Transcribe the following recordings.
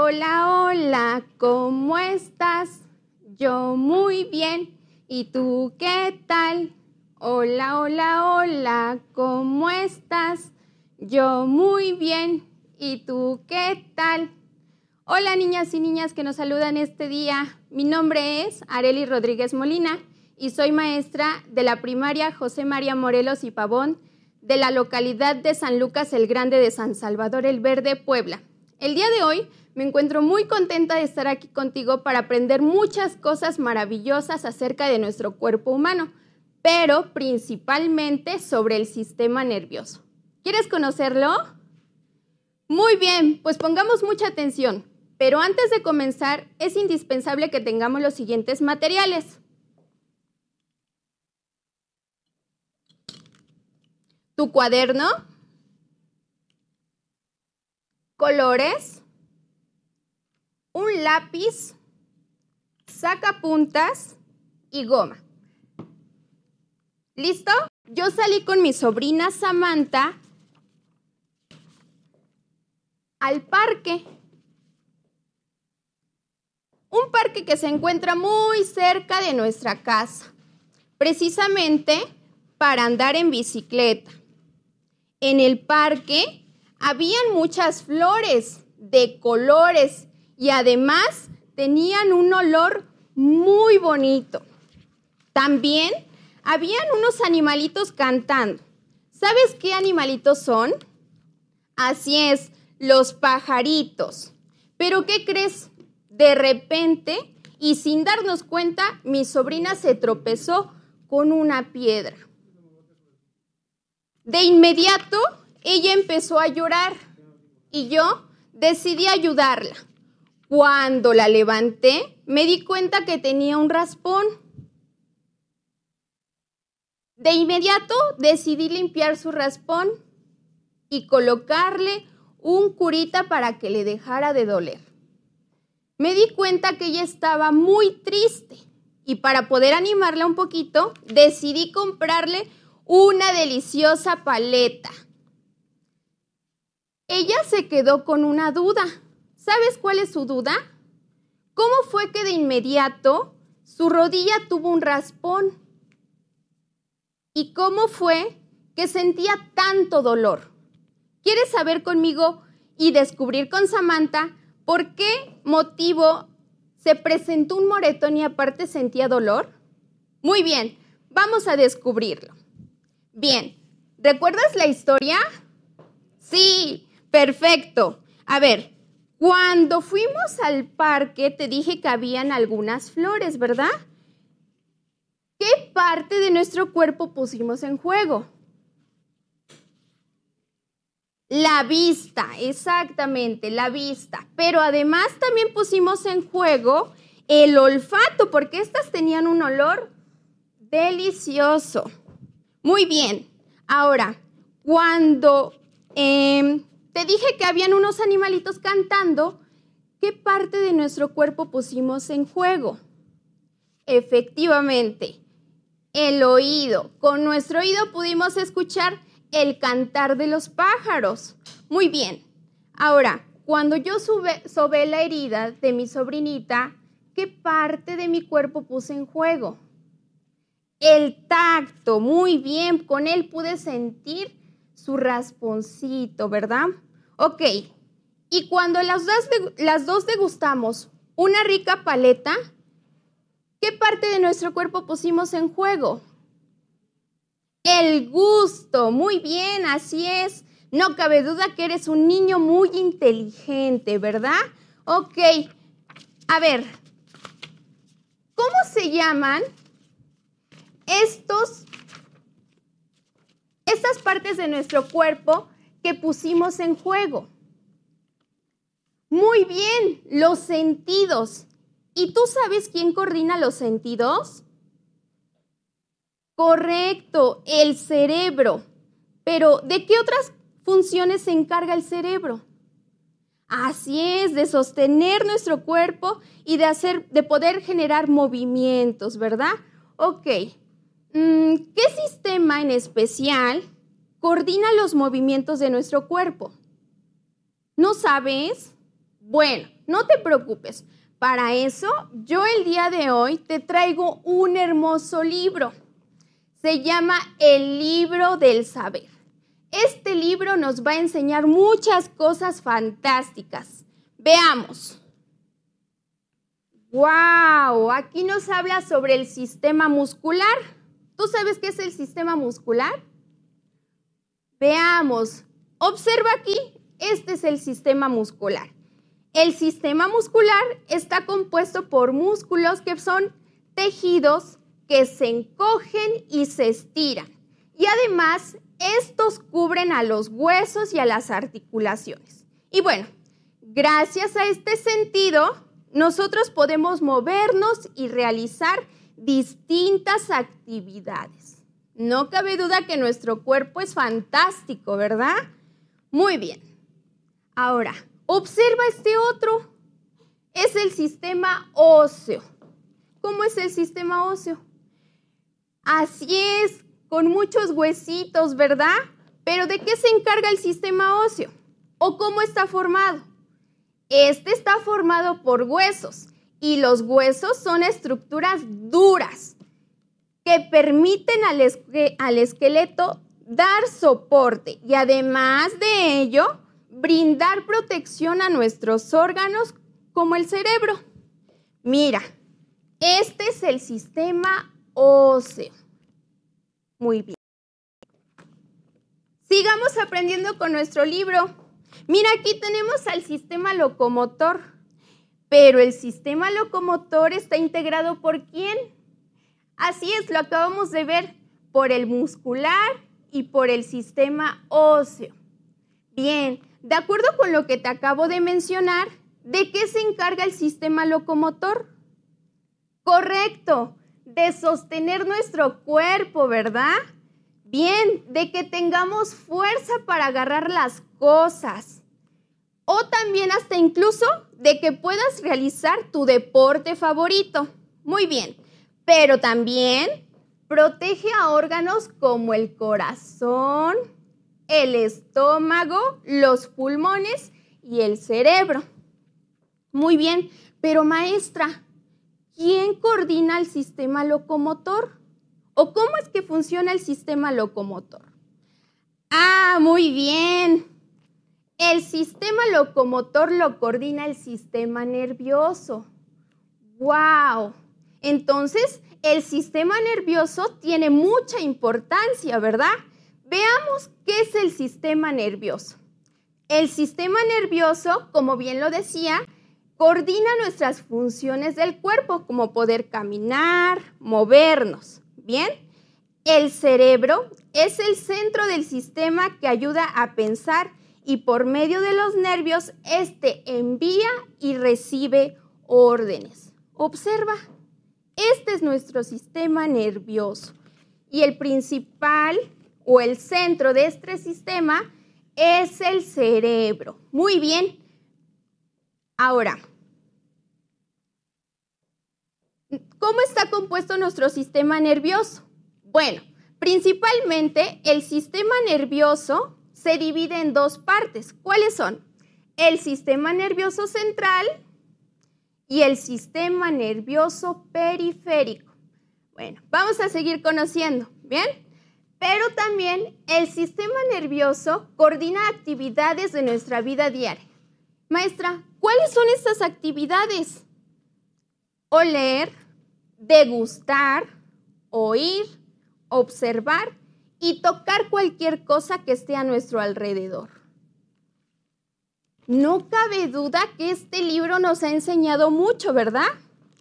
Hola, hola, ¿cómo estás? Yo muy bien. ¿Y tú qué tal? Hola, hola, hola, ¿cómo estás? Yo muy bien. ¿Y tú qué tal? Hola niñas y niñas que nos saludan este día. Mi nombre es Areli Rodríguez Molina y soy maestra de la primaria José María Morelos y Pavón de la localidad de San Lucas el Grande de San Salvador el Verde, Puebla. El día de hoy me encuentro muy contenta de estar aquí contigo para aprender muchas cosas maravillosas acerca de nuestro cuerpo humano, pero principalmente sobre el sistema nervioso. ¿Quieres conocerlo? Muy bien, pues pongamos mucha atención. Pero antes de comenzar, es indispensable que tengamos los siguientes materiales. Tu cuaderno, colores, un lápiz, sacapuntas y goma. ¿Listo? Yo salí con mi sobrina Samantha al parque. Un parque que se encuentra muy cerca de nuestra casa, precisamente para andar en bicicleta. En el parque habían muchas flores de colores y además tenían un olor muy bonito. También habían unos animalitos cantando. ¿Sabes qué animalitos son? Así es, los pajaritos. Pero ¿qué crees? De repente, y sin darnos cuenta, mi sobrina se tropezó con una piedra. De inmediato, ella empezó a llorar y yo decidí ayudarla. Cuando la levanté, me di cuenta que tenía un raspón. De inmediato decidí limpiar su raspón y colocarle un curita para que le dejara de doler. Me di cuenta que ella estaba muy triste y para poder animarla un poquito, decidí comprarle una deliciosa paleta. Ella se quedó con una duda ¿Sabes cuál es su duda? ¿Cómo fue que de inmediato su rodilla tuvo un raspón? ¿Y cómo fue que sentía tanto dolor? ¿Quieres saber conmigo y descubrir con Samantha por qué motivo se presentó un moretón y aparte sentía dolor? Muy bien, vamos a descubrirlo. Bien, ¿recuerdas la historia? Sí, perfecto. A ver, cuando fuimos al parque te dije que habían algunas flores, ¿verdad? ¿Qué parte de nuestro cuerpo pusimos en juego? La vista, exactamente, la vista. Pero además también pusimos en juego el olfato, porque estas tenían un olor delicioso. Muy bien. Ahora, cuando em, te dije que habían unos animalitos cantando. ¿Qué parte de nuestro cuerpo pusimos en juego? Efectivamente, el oído. Con nuestro oído pudimos escuchar el cantar de los pájaros. Muy bien. Ahora, cuando yo sube, la herida de mi sobrinita, ¿qué parte de mi cuerpo puse en juego? El tacto, muy bien, con él pude sentir su rasponcito, ¿verdad? Ok, y cuando las dos, las dos degustamos una rica paleta, ¿qué parte de nuestro cuerpo pusimos en juego? El gusto, muy bien, así es. No cabe duda que eres un niño muy inteligente, ¿verdad? Ok, a ver, ¿cómo se llaman estos, estas partes de nuestro cuerpo que pusimos en juego. Muy bien, los sentidos. ¿Y tú sabes quién coordina los sentidos? Correcto, el cerebro. Pero, ¿de qué otras funciones se encarga el cerebro? Así es, de sostener nuestro cuerpo y de, hacer, de poder generar movimientos, ¿verdad? Ok. Mm, ¿Qué sistema en especial coordina los movimientos de nuestro cuerpo. ¿No sabes? Bueno, no te preocupes. Para eso, yo el día de hoy te traigo un hermoso libro. Se llama El libro del saber. Este libro nos va a enseñar muchas cosas fantásticas. Veamos. ¡Wow! Aquí nos habla sobre el sistema muscular. ¿Tú sabes qué es el sistema muscular? Veamos, observa aquí, este es el sistema muscular. El sistema muscular está compuesto por músculos que son tejidos que se encogen y se estiran. Y además, estos cubren a los huesos y a las articulaciones. Y bueno, gracias a este sentido, nosotros podemos movernos y realizar distintas actividades. No cabe duda que nuestro cuerpo es fantástico, ¿verdad? Muy bien. Ahora, observa este otro. Es el sistema óseo. ¿Cómo es el sistema óseo? Así es, con muchos huesitos, ¿verdad? Pero ¿de qué se encarga el sistema óseo? ¿O cómo está formado? Este está formado por huesos y los huesos son estructuras duras que permiten al, esqueleto dar soporte y además de ello, brindar protección a nuestros órganos como el cerebro. Mira, este es el sistema óseo. Muy bien. Sigamos aprendiendo con nuestro libro. Mira, aquí tenemos al sistema locomotor. Pero el sistema locomotor está integrado por quién? Así es, lo acabamos de ver por el muscular y por el sistema óseo. Bien, de acuerdo con lo que te acabo de mencionar, ¿de qué se encarga el sistema locomotor? Correcto, de sostener nuestro cuerpo, ¿verdad? Bien, de que tengamos fuerza para agarrar las cosas. O también hasta incluso de que puedas realizar tu deporte favorito. Muy bien pero también protege a órganos como el corazón, el estómago, los pulmones y el cerebro. Muy bien, pero maestra, ¿quién coordina el sistema locomotor? ¿O cómo es que funciona el sistema locomotor? Ah, muy bien. El sistema locomotor lo coordina el sistema nervioso. ¡Wow! Entonces, el sistema nervioso tiene mucha importancia, ¿verdad? Veamos qué es el sistema nervioso. El sistema nervioso, como bien lo decía, coordina nuestras funciones del cuerpo, como poder caminar, movernos, ¿bien? El cerebro es el centro del sistema que ayuda a pensar y por medio de los nervios, este envía y recibe órdenes. Observa, este es nuestro sistema nervioso y el principal o el centro de este sistema es el cerebro. Muy bien. Ahora, ¿cómo está compuesto nuestro sistema nervioso? Bueno, principalmente el sistema nervioso se divide en dos partes. ¿Cuáles son? El sistema nervioso central y el sistema nervioso periférico. Bueno, vamos a seguir conociendo, ¿bien? Pero también el sistema nervioso coordina actividades de nuestra vida diaria. Maestra, ¿cuáles son estas actividades? Oler, degustar, oír, observar y tocar cualquier cosa que esté a nuestro alrededor. No cabe duda que este libro nos ha enseñado mucho, ¿verdad?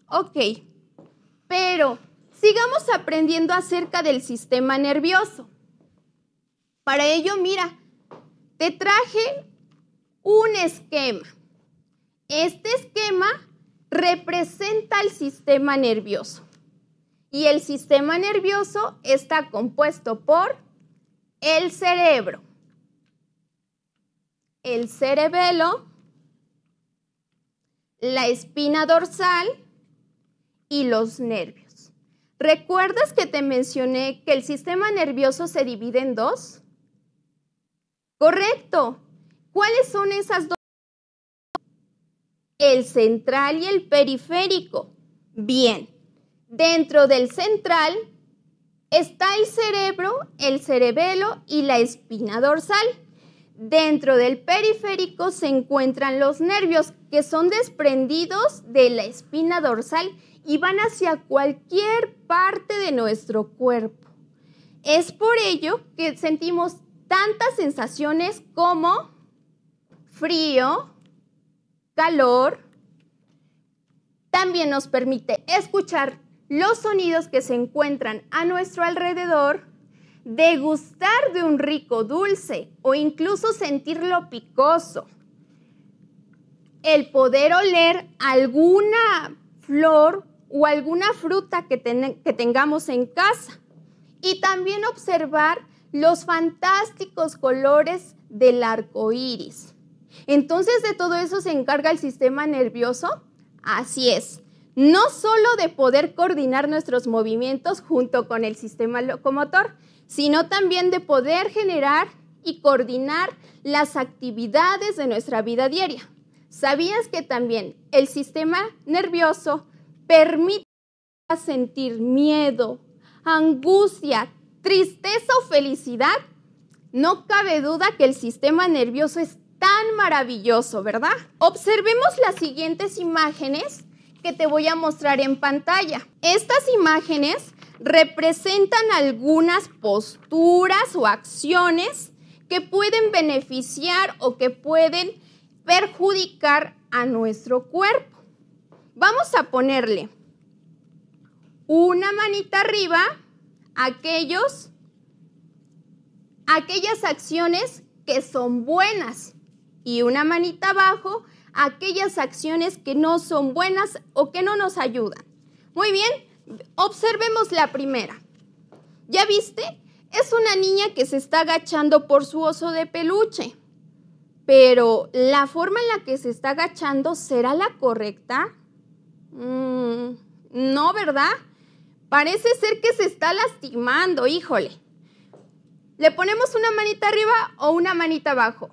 Ok, pero sigamos aprendiendo acerca del sistema nervioso. Para ello, mira, te traje un esquema. Este esquema representa el sistema nervioso. Y el sistema nervioso está compuesto por el cerebro el cerebelo, la espina dorsal y los nervios. ¿Recuerdas que te mencioné que el sistema nervioso se divide en dos? Correcto. ¿Cuáles son esas dos? El central y el periférico. Bien. Dentro del central está el cerebro, el cerebelo y la espina dorsal. Dentro del periférico se encuentran los nervios que son desprendidos de la espina dorsal y van hacia cualquier parte de nuestro cuerpo. Es por ello que sentimos tantas sensaciones como frío, calor. También nos permite escuchar los sonidos que se encuentran a nuestro alrededor degustar de un rico dulce o incluso sentirlo picoso. El poder oler alguna flor o alguna fruta que, que tengamos en casa. Y también observar los fantásticos colores del arco iris. Entonces, ¿de todo eso se encarga el sistema nervioso? Así es no solo de poder coordinar nuestros movimientos junto con el sistema locomotor, sino también de poder generar y coordinar las actividades de nuestra vida diaria. ¿Sabías que también el sistema nervioso permite sentir miedo, angustia, tristeza o felicidad? No cabe duda que el sistema nervioso es tan maravilloso, ¿verdad? Observemos las siguientes imágenes que te voy a mostrar en pantalla. Estas imágenes representan algunas posturas o acciones que pueden beneficiar o que pueden perjudicar a nuestro cuerpo. Vamos a ponerle una manita arriba aquellos aquellas acciones que son buenas y una manita abajo aquellas acciones que no son buenas o que no nos ayudan. Muy bien, observemos la primera. ¿Ya viste? Es una niña que se está agachando por su oso de peluche. Pero la forma en la que se está agachando será la correcta? Mm, no, ¿verdad? Parece ser que se está lastimando, híjole. ¿Le ponemos una manita arriba o una manita abajo?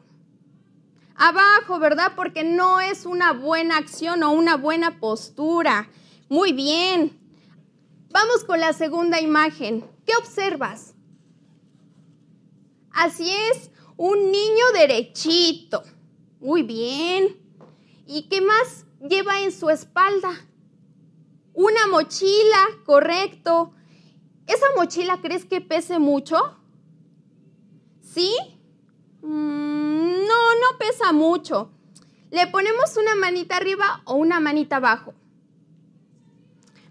abajo, ¿verdad? Porque no es una buena acción o una buena postura. Muy bien. Vamos con la segunda imagen. ¿Qué observas? Así es, un niño derechito. Muy bien. ¿Y qué más lleva en su espalda? Una mochila, correcto. ¿Esa mochila crees que pese mucho? ¿Sí? Mm, no pesa mucho. Le ponemos una manita arriba o una manita abajo.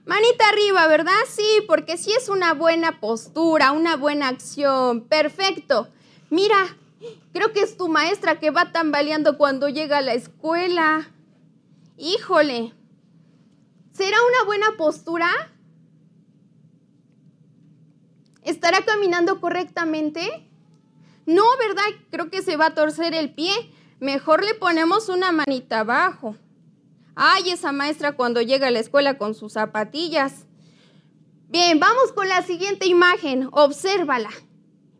Manita arriba, ¿verdad? Sí, porque sí es una buena postura, una buena acción. Perfecto. Mira, creo que es tu maestra que va tambaleando cuando llega a la escuela. Híjole. ¿Será una buena postura? ¿Estará caminando correctamente? No, ¿verdad? Creo que se va a torcer el pie. Mejor le ponemos una manita abajo. Ay, esa maestra cuando llega a la escuela con sus zapatillas. Bien, vamos con la siguiente imagen. Obsérvala.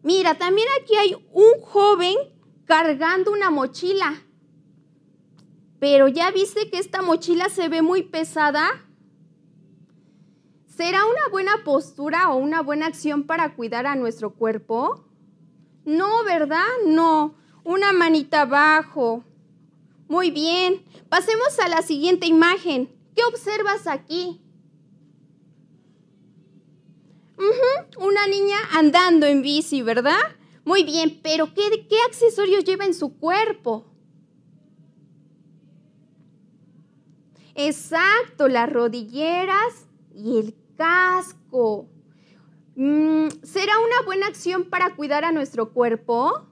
Mira, también aquí hay un joven cargando una mochila. Pero ya viste que esta mochila se ve muy pesada. ¿Será una buena postura o una buena acción para cuidar a nuestro cuerpo? No, ¿verdad? No. Una manita abajo. Muy bien. Pasemos a la siguiente imagen. ¿Qué observas aquí? Una niña andando en bici, ¿verdad? Muy bien, pero ¿qué accesorios lleva en su cuerpo? Exacto, las rodilleras y el casco. Mm, ¿Será una buena acción para cuidar a nuestro cuerpo?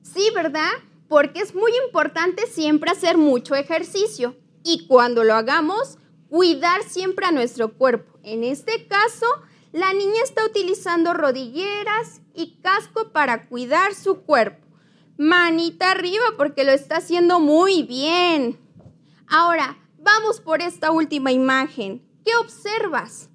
Sí, ¿verdad? Porque es muy importante siempre hacer mucho ejercicio y cuando lo hagamos, cuidar siempre a nuestro cuerpo. En este caso, la niña está utilizando rodilleras y casco para cuidar su cuerpo. Manita arriba porque lo está haciendo muy bien. Ahora, vamos por esta última imagen. ¿Qué observas?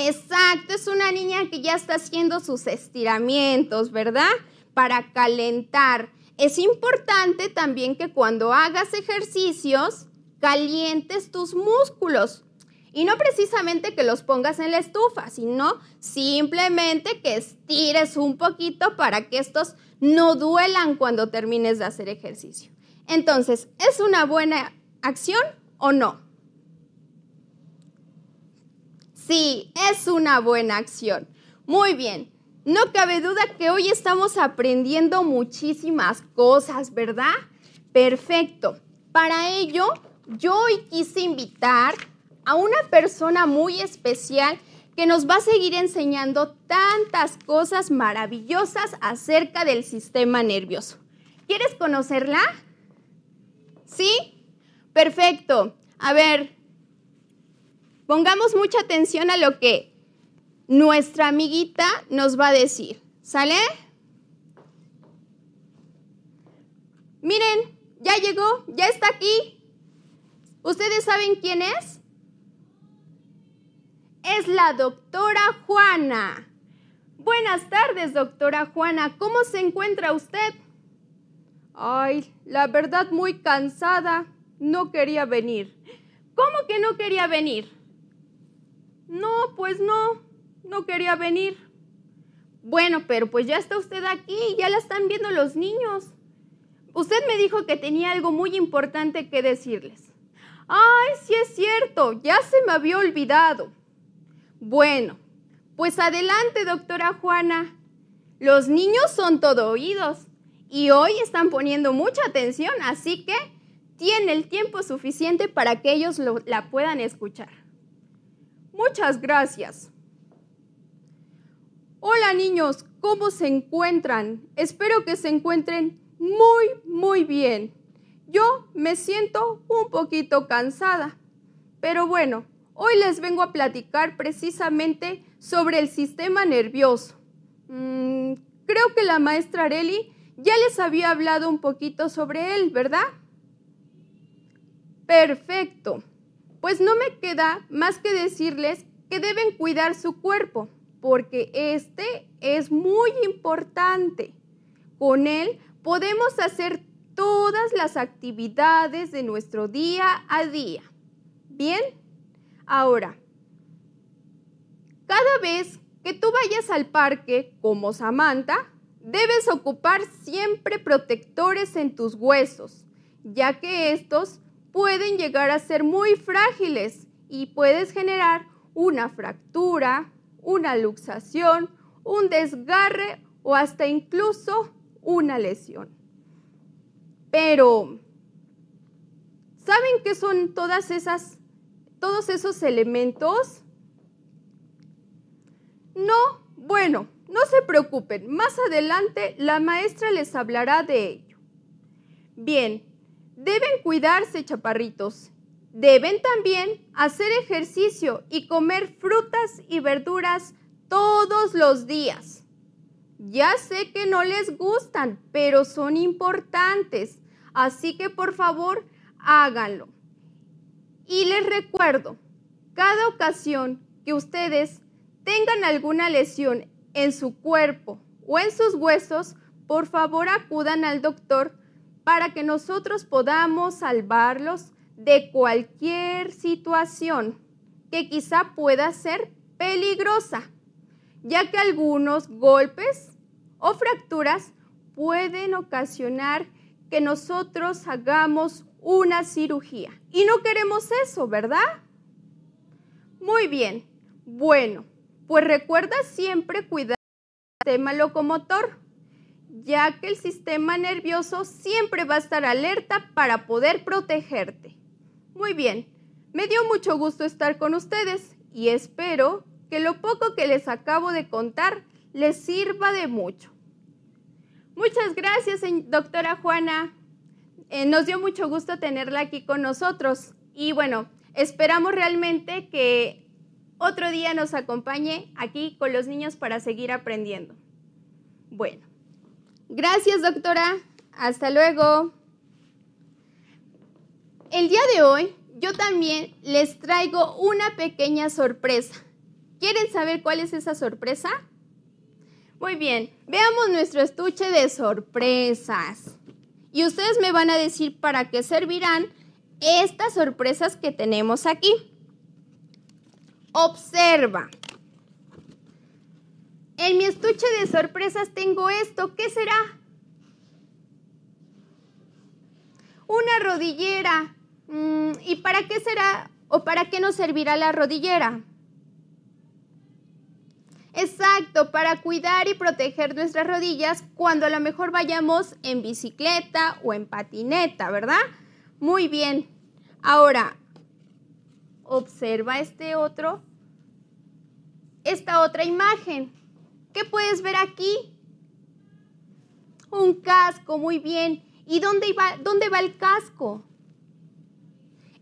Exacto, es una niña que ya está haciendo sus estiramientos, ¿verdad? Para calentar. Es importante también que cuando hagas ejercicios, calientes tus músculos. Y no precisamente que los pongas en la estufa, sino simplemente que estires un poquito para que estos no duelan cuando termines de hacer ejercicio. Entonces, ¿es una buena acción o no? Sí, es una buena acción. Muy bien. No cabe duda que hoy estamos aprendiendo muchísimas cosas, ¿verdad? Perfecto. Para ello, yo hoy quise invitar a una persona muy especial que nos va a seguir enseñando tantas cosas maravillosas acerca del sistema nervioso. ¿Quieres conocerla? ¿Sí? Perfecto. A ver, Pongamos mucha atención a lo que nuestra amiguita nos va a decir. ¿Sale? Miren, ya llegó, ya está aquí. ¿Ustedes saben quién es? Es la doctora Juana. Buenas tardes, doctora Juana. ¿Cómo se encuentra usted? Ay, la verdad muy cansada. No quería venir. ¿Cómo que no quería venir? No, pues no, no quería venir. Bueno, pero pues ya está usted aquí, ya la están viendo los niños. Usted me dijo que tenía algo muy importante que decirles. Ay, sí es cierto, ya se me había olvidado. Bueno, pues adelante, doctora Juana. Los niños son todo oídos y hoy están poniendo mucha atención, así que tiene el tiempo suficiente para que ellos la puedan escuchar. Muchas gracias. Hola niños, ¿cómo se encuentran? Espero que se encuentren muy, muy bien. Yo me siento un poquito cansada, pero bueno, hoy les vengo a platicar precisamente sobre el sistema nervioso. Mm, creo que la maestra Areli ya les había hablado un poquito sobre él, ¿verdad? Perfecto. Pues no me queda más que decirles que deben cuidar su cuerpo, porque este es muy importante. Con él podemos hacer todas las actividades de nuestro día a día. Bien, ahora, cada vez que tú vayas al parque como Samantha, debes ocupar siempre protectores en tus huesos, ya que estos pueden llegar a ser muy frágiles y puedes generar una fractura, una luxación, un desgarre o hasta incluso una lesión. Pero, ¿saben qué son todas esas, todos esos elementos? No, bueno, no se preocupen, más adelante la maestra les hablará de ello. Bien, Deben cuidarse, chaparritos. Deben también hacer ejercicio y comer frutas y verduras todos los días. Ya sé que no les gustan, pero son importantes, así que por favor háganlo. Y les recuerdo, cada ocasión que ustedes tengan alguna lesión en su cuerpo o en sus huesos, por favor acudan al doctor para que nosotros podamos salvarlos de cualquier situación que quizá pueda ser peligrosa, ya que algunos golpes o fracturas pueden ocasionar que nosotros hagamos una cirugía. Y no queremos eso, ¿verdad? Muy bien. Bueno, pues recuerda siempre cuidar el tema locomotor ya que el sistema nervioso siempre va a estar alerta para poder protegerte. Muy bien, me dio mucho gusto estar con ustedes y espero que lo poco que les acabo de contar les sirva de mucho. Muchas gracias, doctora Juana. Eh, nos dio mucho gusto tenerla aquí con nosotros y bueno, esperamos realmente que otro día nos acompañe aquí con los niños para seguir aprendiendo. Bueno. Gracias, doctora. Hasta luego. El día de hoy yo también les traigo una pequeña sorpresa. ¿Quieren saber cuál es esa sorpresa? Muy bien, veamos nuestro estuche de sorpresas. Y ustedes me van a decir para qué servirán estas sorpresas que tenemos aquí. Observa. En mi estuche de sorpresas tengo esto. ¿Qué será? Una rodillera. Mm, ¿Y para qué será o para qué nos servirá la rodillera? Exacto, para cuidar y proteger nuestras rodillas cuando a lo mejor vayamos en bicicleta o en patineta, ¿verdad? Muy bien. Ahora, observa este otro, esta otra imagen. ¿Qué puedes ver aquí? Un casco, muy bien. ¿Y dónde, dónde va el casco?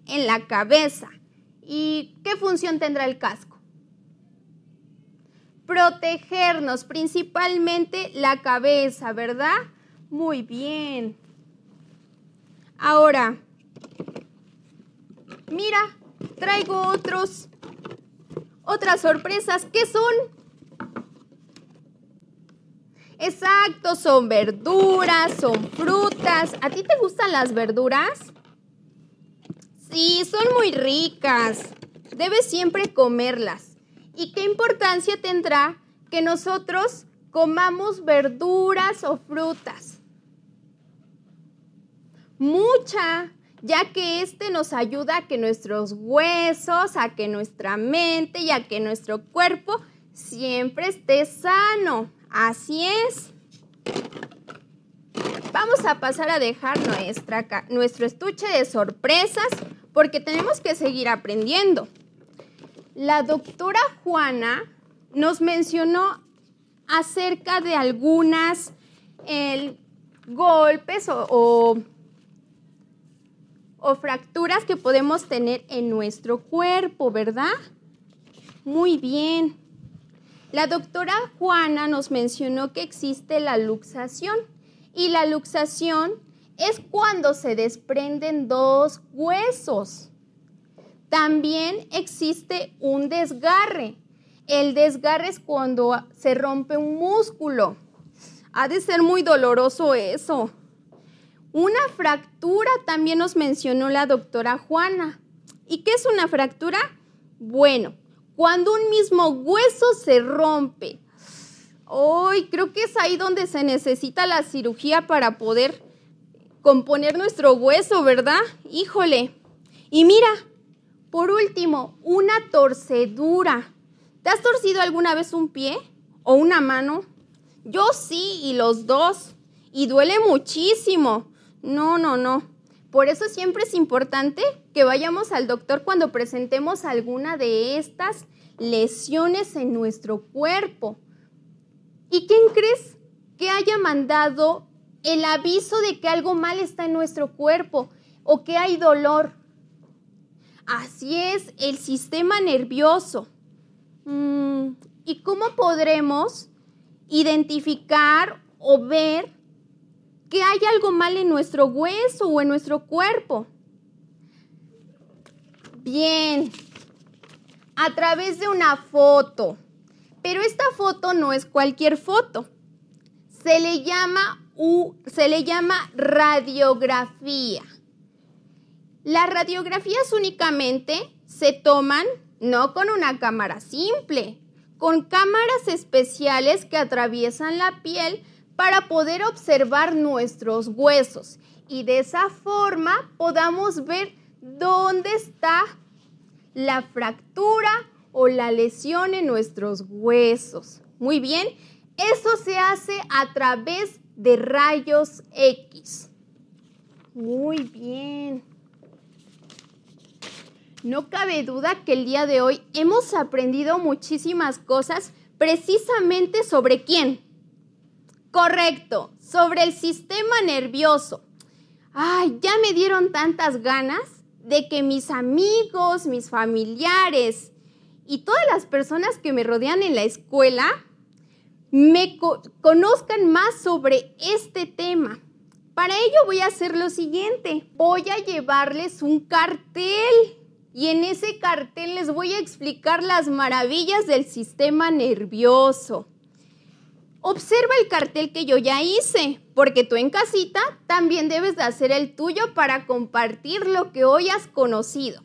En la cabeza. ¿Y qué función tendrá el casco? Protegernos, principalmente la cabeza, ¿verdad? Muy bien. Ahora, mira, traigo otros, otras sorpresas. ¿Qué son? Exacto, son verduras, son frutas. ¿A ti te gustan las verduras? Sí, son muy ricas. Debes siempre comerlas. ¿Y qué importancia tendrá que nosotros comamos verduras o frutas? Mucha, ya que este nos ayuda a que nuestros huesos, a que nuestra mente y a que nuestro cuerpo siempre esté sano. Así es. Vamos a pasar a dejar nuestra, nuestro estuche de sorpresas porque tenemos que seguir aprendiendo. La doctora Juana nos mencionó acerca de algunas golpes o fracturas que podemos tener en nuestro cuerpo, ¿verdad? Muy bien. La doctora Juana nos mencionó que existe la luxación y la luxación es cuando se desprenden dos huesos. También existe un desgarre. El desgarre es cuando se rompe un músculo. Ha de ser muy doloroso eso. Una fractura también nos mencionó la doctora Juana. ¿Y qué es una fractura? Bueno, cuando un mismo hueso se rompe, hoy creo que es ahí donde se necesita la cirugía para poder componer nuestro hueso, ¿verdad? Híjole. Y mira, por último, una torcedura. ¿Te has torcido alguna vez un pie o una mano? Yo sí, y los dos. Y duele muchísimo. No, no, no. Por eso siempre es importante que vayamos al doctor cuando presentemos alguna de estas lesiones en nuestro cuerpo. ¿Y quién crees que haya mandado el aviso de que algo mal está en nuestro cuerpo o que hay dolor? Así es, el sistema nervioso. Mm, ¿Y cómo podremos identificar o ver que hay algo mal en nuestro hueso o en nuestro cuerpo. Bien, a través de una foto. Pero esta foto no es cualquier foto. Se le llama, se le llama radiografía. Las radiografías únicamente se toman no con una cámara simple, con cámaras especiales que atraviesan la piel para poder observar nuestros huesos y de esa forma podamos ver dónde está la fractura o la lesión en nuestros huesos. Muy bien, eso se hace a través de rayos X. Muy bien. No cabe duda que el día de hoy hemos aprendido muchísimas cosas precisamente sobre quién, Correcto, sobre el sistema nervioso. Ay, ya me dieron tantas ganas de que mis amigos, mis familiares y todas las personas que me rodean en la escuela me conozcan más sobre este tema. Para ello voy a hacer lo siguiente. Voy a llevarles un cartel y en ese cartel les voy a explicar las maravillas del sistema nervioso. Observa el cartel que yo ya hice, porque tú en casita también debes de hacer el tuyo para compartir lo que hoy has conocido.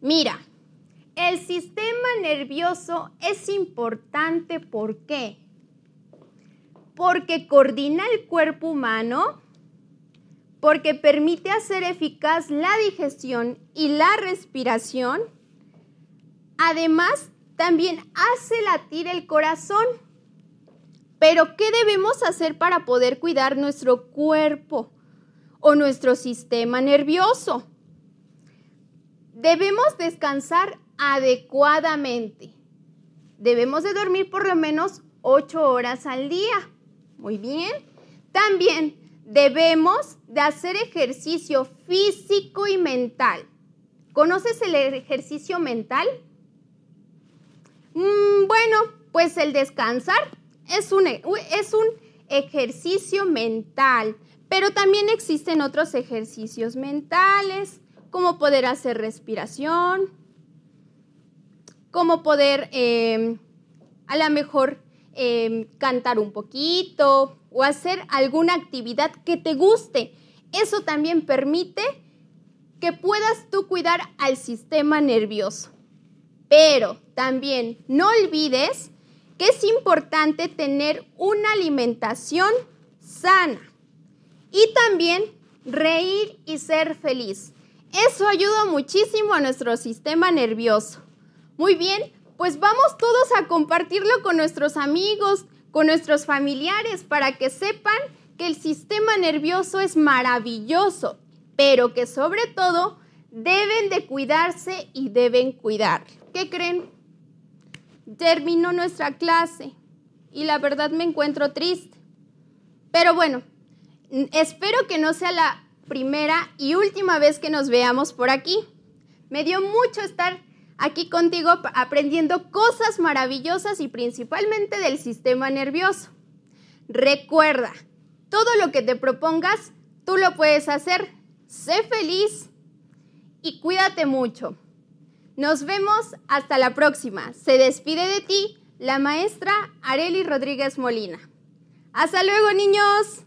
Mira, el sistema nervioso es importante ¿por qué? Porque coordina el cuerpo humano, porque permite hacer eficaz la digestión y la respiración. Además, también hace latir el corazón pero, ¿qué debemos hacer para poder cuidar nuestro cuerpo o nuestro sistema nervioso? Debemos descansar adecuadamente. Debemos de dormir por lo menos 8 horas al día. Muy bien. También debemos de hacer ejercicio físico y mental. ¿Conoces el ejercicio mental? Mm, bueno, pues el descansar es un, e-, es un ejercicio mental, pero también existen otros ejercicios mentales, como poder hacer respiración, como poder em, a lo mejor em, cantar un poquito o hacer alguna actividad que te guste. Eso también permite que puedas tú cuidar al sistema nervioso. Pero también no olvides que es importante tener una alimentación sana y también reír y ser feliz. Eso ayuda muchísimo a nuestro sistema nervioso. Muy bien, pues vamos todos a compartirlo con nuestros amigos, con nuestros familiares, para que sepan que el sistema nervioso es maravilloso, pero que sobre todo deben de cuidarse y deben cuidar. ¿Qué creen? terminó nuestra clase y la verdad me encuentro triste. Pero bueno, espero que no sea la primera y última vez que nos veamos por aquí. Me dio mucho estar aquí contigo aprendiendo cosas maravillosas y principalmente del sistema nervioso. Recuerda, todo lo que te propongas, tú lo puedes hacer. Sé feliz y cuídate mucho. Nos vemos hasta la próxima. Se despide de ti la maestra Areli Rodríguez Molina. Hasta luego, niños.